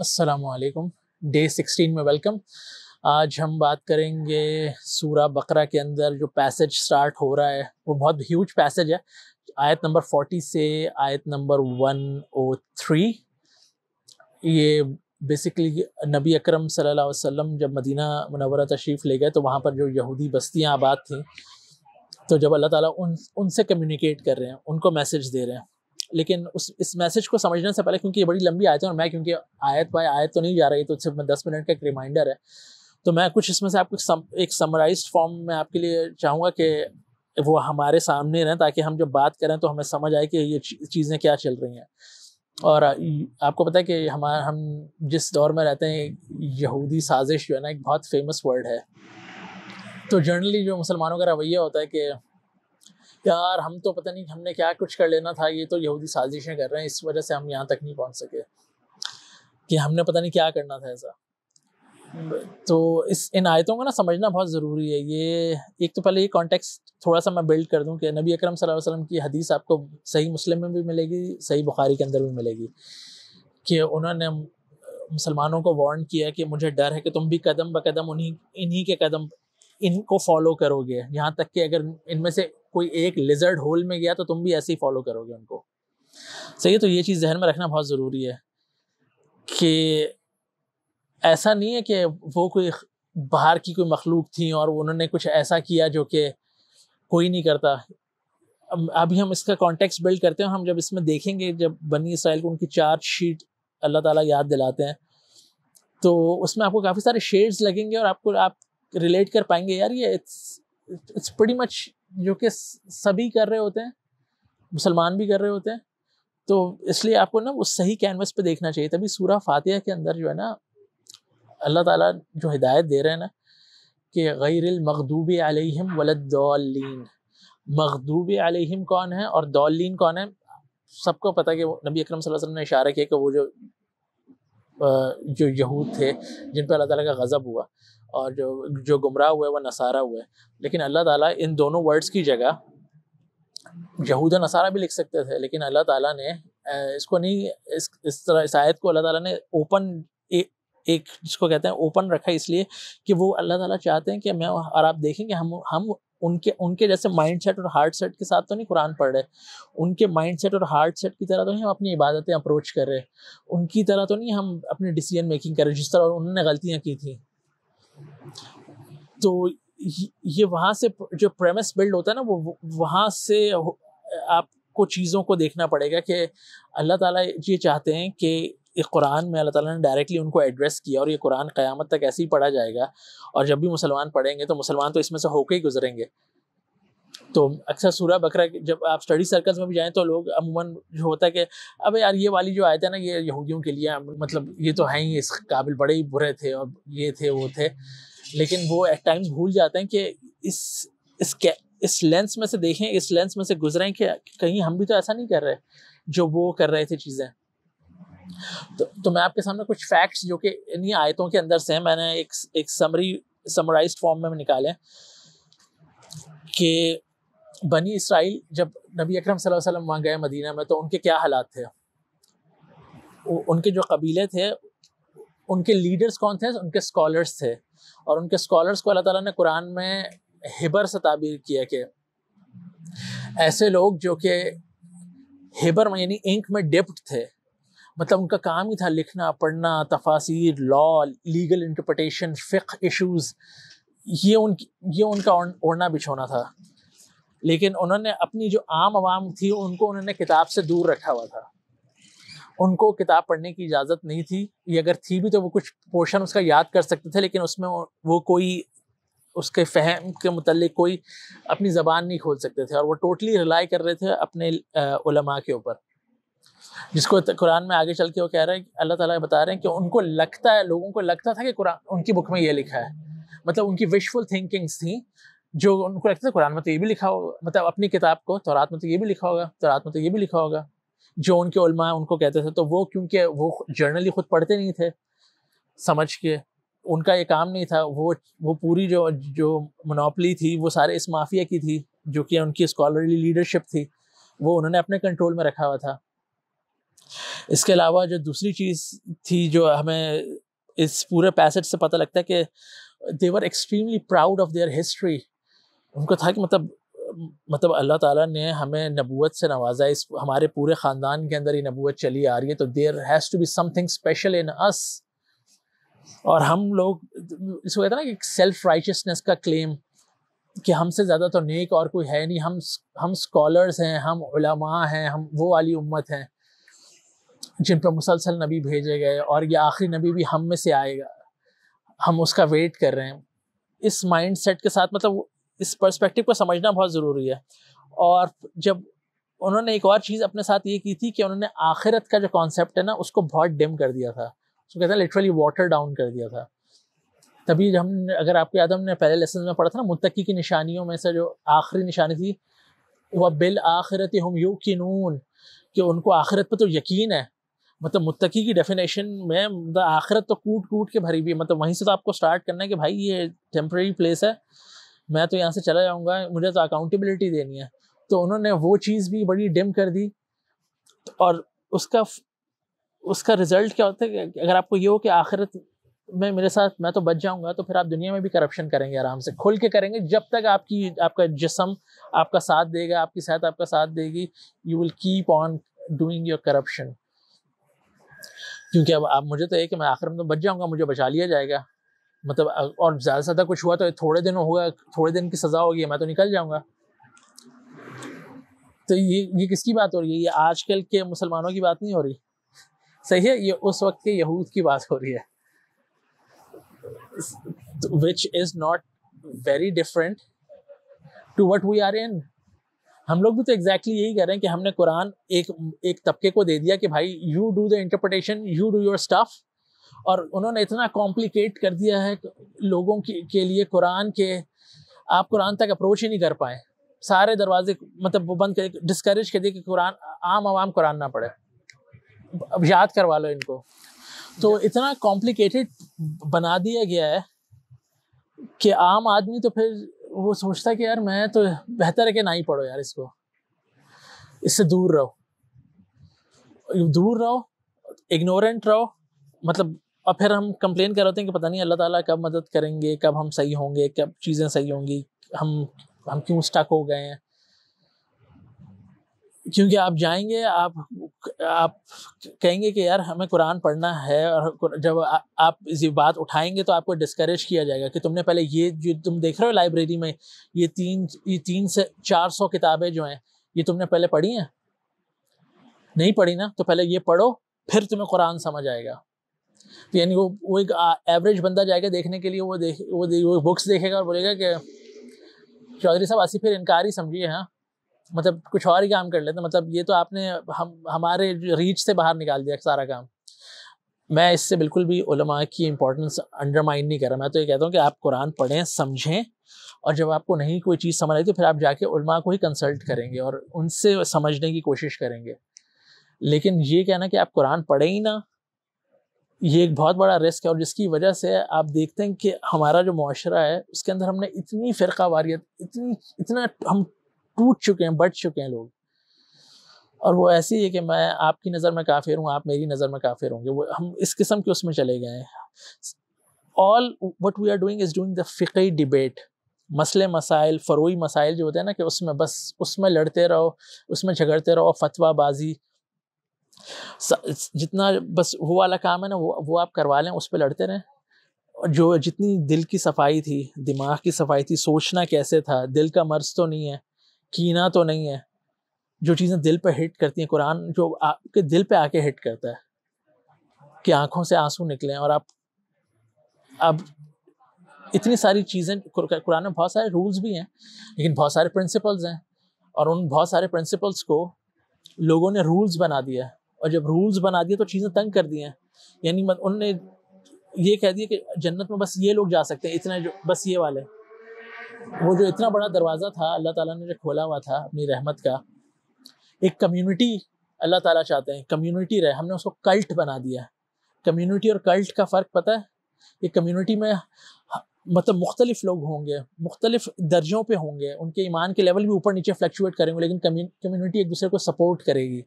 असलकम डे 16 में वेलकम आज हम बात करेंगे सूरा बकरा के अंदर जो पैसेज स्टार्ट हो रहा है वो बहुत ह्यूज पैसेज है आयत नंबर 40 से आयत नंबर 103 ये बेसिकली नबी अकरम सल्लल्लाहु अलैहि वसल्लम जब मदीना मनवर तशरीफ़ ले गए तो वहाँ पर जो यहूदी बस्तियाँ आबाद थी तो जब अल्लाह ताला उन उनसे कम्युनिकेट कर रहे हैं उनको मैसेज दे रहे हैं लेकिन उस इस मैसेज को समझने से पहले क्योंकि ये बड़ी लंबी आयत है और मैं क्योंकि आयत बाय आयत तो नहीं जा रही तो सिर्फ दस मिनट का एक रिमाइंडर है तो मैं कुछ इसमें से आपको सम, एक समराइज फॉर्म में आपके लिए चाहूँगा कि वो हमारे सामने रहें ताकि हम जब बात करें तो हमें समझ आए कि ये चीज़ें क्या चल रही हैं और आपको पता है कि हमारा हम जिस दौर में रहते हैं यहूदी साजिश जो है ना एक बहुत फेमस वर्ड है तो जनरली जो मुसलमानों का रवैया होता है कि यार हम तो पता नहीं हमने क्या कुछ कर लेना था ये तो यहूदी साजिशें कर रहे हैं इस वजह से हम यहाँ तक नहीं पहुँच सके कि हमने पता नहीं क्या करना था ऐसा तो इस इन आयतों को ना समझना बहुत ज़रूरी है ये एक तो पहले ये कॉन्टेक्स्ट थोड़ा सा मैं बिल्ड कर दूं कि नबी अकरम सल्लल्लाहु अलैहि वसल्लम की हदीस आपको सही मुस्लिम में भी मिलेगी सही बुखारी के अंदर भी मिलेगी कि उन्होंने मुसलमानों को वार्न किया कि मुझे डर है कि तुम भी कदम ब कदम उन्हीं इन्हीं के कदम इनको फॉलो करोगे यहाँ तक कि अगर इनमें से कोई एक लिजर्ड होल में गया तो तुम भी ऐसे ही फॉलो करोगे उनको सही है तो ये चीज़ जहन में रखना बहुत ज़रूरी है कि ऐसा नहीं है कि वो कोई बाहर की कोई मखलूक थी और उन्होंने कुछ ऐसा किया जो कि कोई नहीं करता अभी हम इसका कॉन्टेक्स्ट बिल्ड करते हैं हम जब इसमें देखेंगे जब बनी इसराइल को उनकी चार्ज शीट अल्लाह ताला याद दिलाते हैं तो उसमें आपको काफ़ी सारे शेड्स लगेंगे और आपको आप रिलेट कर पाएंगे यार ये इट्स इट्स बड़ी मच जो कि सभी कर रहे होते हैं मुसलमान भी कर रहे होते हैं तो इसलिए आपको ना वो सही कैनवस पे देखना चाहिए तभी सूरह फातिहा के अंदर जो है ना अल्लाह ताला जो हिदायत दे रहे हैं ना कि गैर मखदूब आलिम वलद्दौलिन मखदूब आलिम कौन है और दौलिन कौन है सबको पता है कि नबी अकरम सल्लल्लाहु अलैहि वसल्लम ने इशारा किया कि वो जो जो यहूद थे जिन पर अल्लाह ताला का गज़ब हुआ और जो जो गुमराह हुए वह नसारा हुए लेकिन अल्लाह ताला इन दोनों वर्ड्स की जगह यहूद नसारा भी लिख सकते थे लेकिन अल्लाह ताला ने इसको नहीं इस इस तरह इस आयत को अल्लाह ताला ने ओपन एक जिसको कहते हैं ओपन रखा इसलिए कि वो अल्लाह ताला चाहते हैं कि मैं और आप देखें कि हम हम उनके उनके जैसे माइंड सेट और हार्ट सेट के साथ तो नहीं कुरान पढ़ रहे उनके माइंड सेट और हार्ट सेट की तरह तो नहीं हम अपनी इबादतें अप्रोच कर रहे उनकी तरह तो नहीं हम अपनी डिसीजन मेकिंग कर रहे जिस तरह उन्होंने गलतियाँ की थी तो ये वहाँ से जो प्रेमिस बिल्ड होता है ना वो वहाँ से आपको चीज़ों को देखना पड़ेगा कि अल्लाह ताला ये चाहते हैं कि कुरान में अल्लाह ताला ने डायरेक्टली उनको एड्रेस किया और ये कुरान क़यामत तक ऐसे ही पढ़ा जाएगा और जब भी मुसलमान पढ़ेंगे तो मुसलमान तो इसमें से होके ही गुजरेंगे तो अक्सर सूर्य बकरा जब आप स्टडी सर्कल्स में भी जाएँ तो लोग अमूमन जो होता है कि अब यार ये वाली जो आयत है ना ये यहूदियों के लिए मतलब ये तो हैं ही इस काबिल बड़े ही बुरे थे और ये थे वो थे लेकिन वो एट टाइम्स भूल जाते हैं कि इस इस इस लेंस में से देखें इस लेंस में से गुजरें कि कहीं हम भी तो ऐसा नहीं कर रहे जो वो कर रहे थे चीज़ें तो, तो मैं आपके सामने कुछ फैक्ट्स जो कि इन्हीं आयतों के अंदर से हैं मैंने एक एक समरी समराइज फॉर्म में निकाले कि बनी इसराइल जब नबी अकरम सल्लल्लाहु अलैहि वसल्लम वहाँ गए मदीना में तो उनके क्या हालात थे उनके जो कबीले थे उनके लीडर्स कौन थे उनके स्कॉलर्स थे और उनके स्कॉलर्स को अल्लाह ताला ने कुरान में हिबर से ताबीर किया कि ऐसे लोग जो कि हिबर में यानी इंक में डिप्ट थे मतलब उनका काम ही था लिखना पढ़ना तफासिर लॉ लीगल इंटरप्रटेशन फ़िक इशूज ये उन ये उनका ओढ़ना बिछोना था लेकिन उन्होंने अपनी जो आम आवाम थी उनको उन्होंने किताब से दूर रखा हुआ था उनको किताब पढ़ने की इजाज़त नहीं थी ये अगर थी भी तो वो कुछ पोर्शन उसका याद कर सकते थे लेकिन उसमें वो कोई उसके फहम के मतलब कोई अपनी ज़बान नहीं खोल सकते थे और वो टोटली रिलाई कर रहे थे अपने उलमा के ऊपर जिसको कुरान में आगे चल के वो कह रहे हैं अल्लाह ताला बता रहे हैं कि उनको लगता है लोगों को लगता था कि कुरान उनकी बुक में ये लिखा है मतलब उनकी विशफुल थिंकिंग्स थी जो उनको लगता था कुरान में तो ये भी लिखा होगा मतलब अपनी किताब को तौरात में तो ये भी लिखा होगा तो में तो ये भी लिखा होगा जो उनके उलमा उनको कहते थे तो वो क्योंकि वो जर्नली खुद पढ़ते नहीं थे समझ के उनका ये काम नहीं था वो वो पूरी जो जो मनोपली थी वो सारे इस माफिया की थी जो कि उनकी स्कॉलरली लीडरशिप थी वो उन्होंने अपने कंट्रोल में रखा हुआ था इसके अलावा जो दूसरी चीज़ थी जो हमें इस पूरे पैसेज से पता लगता है कि they were extremely proud of their history उनको था कि मतलब मतलब अल्लाह ताला ने हमें नबूत से नवाजा इस हमारे पूरे ख़ानदान के अंदर ये नबूत चली आ रही है तो there has to be something special in us और हम लोग इसको कहते हैं ना कि सेल्फ राइचसनेस का क्लेम कि हमसे ज़्यादा तो नेक और कोई है नहीं हम हम स्कॉलर्स हैं हम उलमा हैं हम वो वाली उम्मत हैं जिन पर मुसलसल नबी भेजे गए और ये आखिरी नबी भी हम में से आएगा हम उसका वेट कर रहे हैं इस माइंड सेट के साथ मतलब इस पर्सपेक्टिव को समझना बहुत ज़रूरी है और जब उन्होंने एक और चीज़ अपने साथ ये की थी कि उन्होंने आखिरत का जो कॉन्सेप्ट है ना उसको बहुत डिम कर दिया था उसको कहते हैं लिटरली वाटर डाउन कर दिया था तभी हम अगर आपको याद हमने पहले लेसन में पढ़ा था ना मुतकी की निशानियों में से जो आखिरी निशानी थी वह बिल आखिरत हम यू की नून कि उनको आखिरत पर तो यकीन है मतलब मुतकी की डेफिनेशन में मतलब आखिरत तो कूट कूट के भरी हुई है मतलब वहीं से तो आपको स्टार्ट करना है कि भाई ये टेम्प्रेरी प्लेस है मैं तो यहाँ से चला जाऊँगा मुझे तो अकाउंटेबिलिटी देनी है तो उन्होंने वो चीज़ भी बड़ी डिम कर दी और उसका उसका रिजल्ट क्या होता है अगर आपको ये हो कि आखिरत में मेरे साथ मैं तो बच जाऊंगा तो फिर आप दुनिया में भी करप्शन करेंगे आराम से खुल के करेंगे जब तक आपकी आपका जिसम आपका साथ देगा आपकी सेहत आपका साथ देगी you will keep on doing your corruption क्योंकि अब आप मुझे तो कि मैं आखिर में तो बच जाऊंगा मुझे बचा लिया जाएगा मतलब और ज़्यादा से ज़्यादा कुछ हुआ तो थोड़े दिन होगा थोड़े दिन की सज़ा होगी मैं तो निकल जाऊँगा तो ये ये किसकी बात हो रही है ये आजकल के मुसलमानों की बात नहीं हो रही सही है ये उस वक्त के यहूद की बात हो रही है which is not very different to what we are in हम लोग भी तो एग्जैक्टली exactly यही कह रहे हैं कि हमने कुरान एक एक तबके को दे दिया कि भाई you do the interpretation you do your stuff और उन्होंने इतना कॉम्प्लिकेट कर दिया है लोगों के, के लिए कुरान के आप कुरान तक अप्रोच ही नहीं कर पाए सारे दरवाजे मतलब वो बंद कर डिस्करेज कर दिए कि कुरान आम आवाम कुरान ना पढ़े अब याद करवा लो इनको तो इतना कॉम्प्लिकेटेड बना दिया गया है कि आम आदमी तो फिर वो सोचता है कि यार मैं तो बेहतर है कि ना ही पढ़ो यार इसको इससे दूर रहो दूर रहो इग्नोरेंट रहो मतलब और फिर हम कंप्लेन कर रहे होते हैं कि पता नहीं अल्लाह ताला कब मदद करेंगे कब हम सही होंगे कब चीज़ें सही होंगी हम हम क्यों स्टक हो गए हैं क्योंकि आप जाएंगे आप आप कहेंगे कि यार हमें कुरान पढ़ना है और जब आ, आप ये बात उठाएंगे तो आपको डिस्करेज किया जाएगा कि तुमने पहले ये जो तुम देख रहे हो लाइब्रेरी में ये तीन ये तीन से चार सौ किताबें जो हैं ये तुमने पहले पढ़ी हैं नहीं पढ़ी ना तो पहले ये पढ़ो फिर तुम्हें कुरान समझ आएगा तो यानी वो वो एक एवरेज बंदा जाएगा देखने के लिए वो देख वो दे, वो बुक्स देखेगा और बोलेगा कि चौधरी साहब आसिफ फिर इनकार ही समझिए हाँ मतलब कुछ और ही काम कर लेते मतलब ये तो आपने हम हमारे रीच से बाहर निकाल दिया सारा काम मैं इससे बिल्कुल भी उलमा की इम्पोर्टेंस अंडरमाइन नहीं कर रहा मैं तो ये कहता हूँ कि आप कुरान पढ़ें समझें और जब आपको नहीं कोई चीज़ समझ आई तो फिर आप जाके उलमा को ही कंसल्ट करेंगे और उनसे समझने की कोशिश करेंगे लेकिन ये कहना कि आप कुरान पढ़ें ही ना ये एक बहुत बड़ा रिस्क है और जिसकी वजह से आप देखते हैं कि हमारा जो माशरा है उसके अंदर हमने इतनी फ़िरका वारियत इतनी इतना हम टूट चुके हैं बढ़ चुके हैं लोग और वो ऐसी है कि मैं आपकी नज़र में काफिर हूँ आप मेरी नज़र में काफिर होंगे वो हम इस किस्म के उसमें चले गए हैं all what we are doing is doing the फ़िकी डिबेट मसले मसाइल फरोई मसाइल जो होते हैं ना कि उसमें बस उसमें लड़ते रहो उसमें झगड़ते रहो फतवाबाजी जितना बस वो वाला काम है ना वो वो आप करवा लें उस पर लड़ते रहें और जो जितनी दिल की सफाई थी दिमाग की सफाई थी सोचना कैसे था दिल का मर्ज तो नहीं है कीना तो नहीं है जो चीज़ें दिल पर हिट करती हैं कुरान जो आपके दिल पर आके हिट करता है कि आंखों से आंसू निकलें और आप अब इतनी सारी चीज़ें कुरान में बहुत सारे रूल्स भी हैं लेकिन बहुत सारे प्रिंसिपल्स हैं और उन बहुत सारे प्रिंसिपल्स को लोगों ने रूल्स बना दिया है और जब रूल्स बना दिए तो चीज़ें तंग कर दी हैं यानी उनने ये कह दिया कि जन्नत में बस ये लोग जा सकते हैं इतने जो बस ये वाले वो जो इतना बड़ा दरवाज़ा था अल्लाह ताला ने जो खोला हुआ था अपनी रहमत का एक कम्युनिटी अल्लाह ताला चाहते हैं कम्युनिटी रहे हमने उसको कल्ट बना दिया कम्युनिटी और कल्ट का फ़र्क पता है कि कम्युनिटी में मतलब मुख्तलिफ लोग होंगे मुख्तलिफ दर्जों पे होंगे उनके ईमान के लेवल भी ऊपर नीचे फ्लक्चुएट करेंगे लेकिन कम्युनिटी एक दूसरे को सपोर्ट करेगी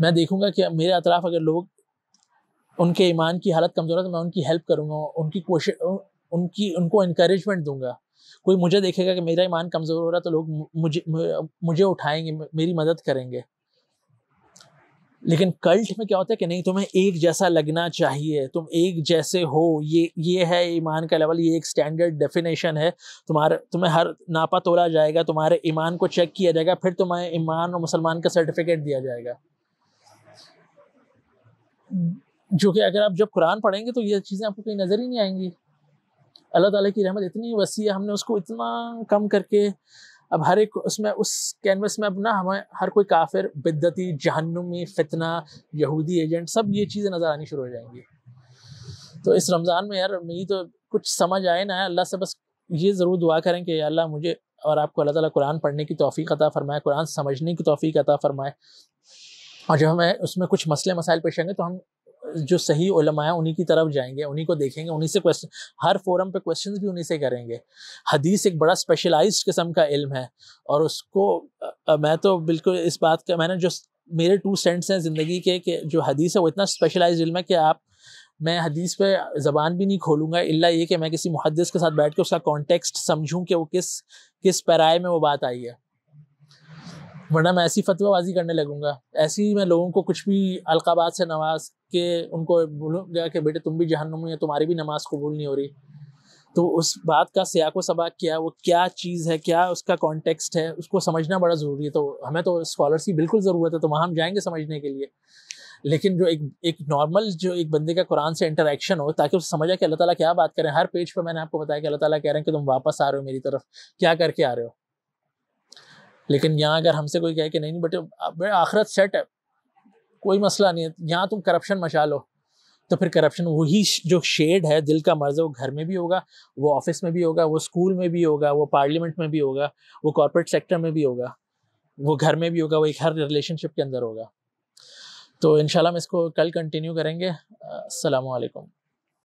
मैं देखूँगा कि मेरे अतराफ़ अगर लोग उनके ईमान की हालत कमज़ोर है तो मैं उनकी हेल्प करूँगा उनकी कोशिश उनकी उनको इनक्रेजमेंट दूंगा कोई मुझे देखेगा कि मेरा ईमान कमज़ोर हो रहा है तो लोग मुझे मुझे उठाएंगे मेरी मदद करेंगे लेकिन कल्ट में क्या होता है कि नहीं तुम्हें एक जैसा लगना चाहिए तुम एक जैसे हो ये ये है ईमान का लेवल ये एक स्टैंडर्ड डेफिनेशन है तुम्हारा तुम्हें हर नापा तोला जाएगा तुम्हारे ईमान को चेक किया जाएगा फिर तुम्हें ईमान और मुसलमान का सर्टिफिकेट दिया जाएगा जो कि अगर आप जब कुरान पढ़ेंगे तो ये चीज़ें आपको कहीं नज़र ही नहीं आएंगी अल्लाह ताला की रहमत इतनी वसी है हमने उसको इतना कम करके अब हर एक उसमें उस कैनवस में अब ना हमें हर कोई काफिर बिद्दती जहनुमी फितना यहूदी एजेंट सब ये चीज़ें नज़र आनी शुरू हो जाएंगी तो इस रमज़ान में यार मेरी तो कुछ समझ आए ना अल्लाह से बस ये ज़रूर दुआ करें कि अल्लाह मुझे और आपको अल्लाह ताला कुरान पढ़ने की तोफ़ी अता फ़रमाए कुरान समझने की तोफ़ी अता फ़रमाए और जब हमें उसमें कुछ मसले मसाइल पेश आएंगे तो हम जो सही उलमा है उन्हीं की तरफ जाएंगे उन्हीं को देखेंगे उन्हीं से क्वेश्चन हर फोरम पे क्वेश्चंस भी उन्हीं से करेंगे हदीस एक बड़ा स्पेशलाइज्ड किस्म का इल्म है और उसको मैं तो बिल्कुल इस बात का मैंने जो मेरे टू सेंट्स हैं ज़िंदगी के कि जो हदीस है वो इतना स्पेशलाइज इल्म है कि आप मैं हदीस पे ज़बान भी नहीं खोलूँगा इल्ला ये कि मैं किसी मुहदस के साथ बैठ के उसका कॉन्टेक्स्ट समझूँ कि वो किस किस पराए में वो बात आई है वरना मैं ऐसी फतवाबाजी करने लगूंगा ऐसी मैं लोगों को कुछ भी अलकाबाद से नवाज के उनको बोलूँगा कि बेटे तुम भी जहन्नुम हो तुम्हारी भी नमाज कबूल नहीं हो रही तो उस बात का सयाक व सबाक क्या है वो क्या चीज़ है क्या उसका कॉन्टेक्स्ट है उसको समझना बड़ा ज़रूरी है तो हमें तो स्कॉलर्स की बिल्कुल ज़रूरत है तो वहाँ हम जाएंगे समझने के लिए लेकिन जो एक एक नॉर्मल जो एक बंदे का कुरान से इंटरेक्शन हो ताकि उसे समझा कि अल्लाह ताला क्या बात करें हर पेज पर मैंने आपको बताया कि अल्लाह ताला कह रहे हैं कि तुम वापस आ रहे हो मेरी तरफ क्या करके आ रहे हो लेकिन यहाँ अगर हमसे कोई कहे कि नहीं नहीं बेटे आखरत सेट है कोई मसला नहीं है यहाँ तुम करप्शन मचा लो तो फिर करप्शन वही जो शेड है दिल का मर्ज है वो घर में भी होगा वो ऑफिस में भी होगा वो स्कूल में भी होगा वो पार्लियामेंट में भी होगा वो कॉरपोरेट सेक्टर में भी होगा वो घर में भी होगा वो एक हर रिलेशनशिप के अंदर होगा तो इन हम इसको कल कंटिन्यू करेंगे असलकम